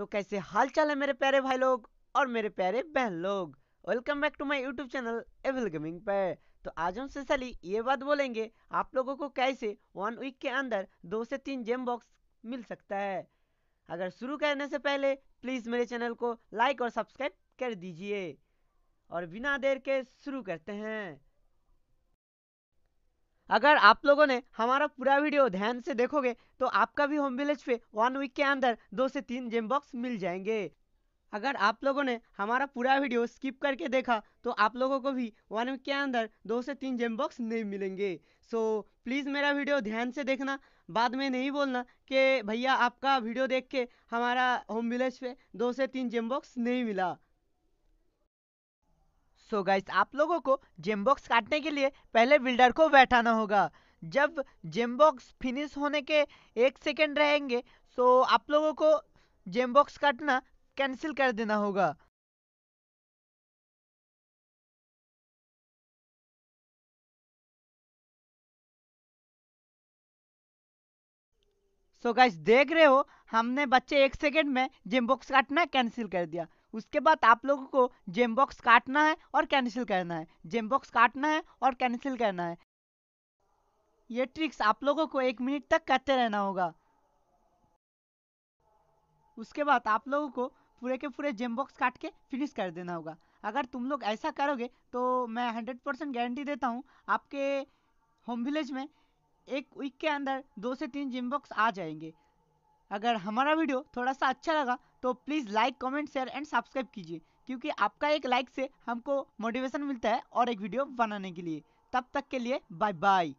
तो कैसे हाल चाल है मेरे प्यारे भाई लोग और मेरे प्यारे बहन लोग welcome back to my YouTube channel एवल गेमिंग पे तो आज हम स्पेशली ये बात बोलेंगे आप लोगों को कैसे वन वीक के अंदर दो से तीन जेम बॉक्स मिल सकता है अगर शुरू करने से पहले प्लीज़ मेरे चैनल को लाइक और सब्सक्राइब कर दीजिए और बिना देर के शुरू करते हैं अगर आप लोगों ने हमारा पूरा वीडियो ध्यान से देखोगे तो आपका भी होम विलेज पे वन वीक के अंदर दो से तीन जेम बॉक्स मिल जाएंगे अगर आप लोगों ने हमारा पूरा वीडियो स्किप करके देखा तो आप लोगों को भी वन वीक के अंदर दो से तीन जेम बॉक्स नहीं मिलेंगे सो प्लीज़ मेरा वीडियो ध्यान से देखना बाद में नहीं बोलना कि भैया आपका वीडियो देख के हमारा होम विलेज पे दो से तीन जेम बॉक्स नहीं मिला सो गाइस आप लोगों को जेमबॉक्स काटने के लिए पहले बिल्डर को बैठाना होगा जब जेमबॉक्स फिनिश होने के एक सेकेंड रहेंगे सो आप लोगों को जेमबॉक्स काटना कैंसिल कर देना होगा सो so गाइस देख रहे हो हमने बच्चे एक सेकेंड में जिम बॉक्स काटना कैंसिल कर दिया उसके बाद आप लोगों को जेम बॉक्स काटना है और कैंसिल करना है जेम बॉक्स काटना है और कैंसिल करना है ये ट्रिक्स आप लोगों को एक मिनट तक करते रहना होगा उसके बाद आप लोगों को पूरे के पूरे जेम बॉक्स काट के फिनिश कर देना होगा अगर तुम लोग ऐसा करोगे तो मैं हंड्रेड परसेंट गारंटी देता हूँ आपके होम विलेज में एक वीक के अंदर दो से तीन जिम बॉक्स आ जाएंगे अगर हमारा वीडियो थोड़ा सा अच्छा लगा तो please like comment share and subscribe कीजिए क्योंकि आपका एक लाइक से हमको मोटिवेशन मिलता है और एक वीडियो बनाने के लिए तब तक के लिए बाय बाय